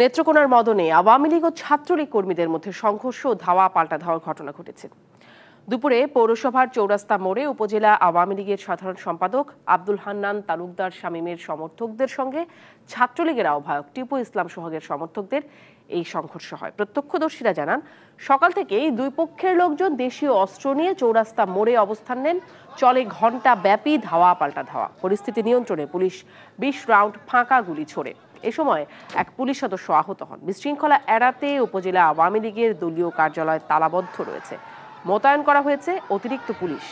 নেত্রকোনার মদনে আওয়ামী লীগ ও ছাত্রলীগ কর্মীদের মধ্যে সংঘর্ষ ও ধাওয়া পাল্টা ধাওয়ার ঘটনা ঘটেছে দুপুরে পৌরসভার চৌরাস্তা মোড়ে উপজেলা আওয়ামী লীগের সাধারণ সম্পাদক আব্দুল হান্নান তালুকদার শামীমের সমর্থকদের সঙ্গে ছাত্রলীগের আহ্বায়ক টিপু ইসলাম সোহাগের সমর্থকদের এই সংঘর্ষ হয় প্রত্যক্ষদর্শীরা জানান সকাল থেকেই দুই পক্ষের লোকজন দেশীয় অস্ত্র নিয়ে চৌরাস্তা মোড়ে অবস্থান নেন চলে ঘণ্টা ব্যাপী ধাওয়া পাল্টা ধাওয়া পরিস্থিতি নিয়ন্ত্রণে পুলিশ বিশ রাউন্ড ফাঁকা গুলি ছোড়ে এ সময় এক পুলিশ সদস্য আহত হন বিশৃঙ্খলা এড়াতে উপজেলা আওয়ামী লীগের দলীয় কার্যালয় তালাবদ্ধ রয়েছে মোতায়েন করা হয়েছে অতিরিক্ত পুলিশ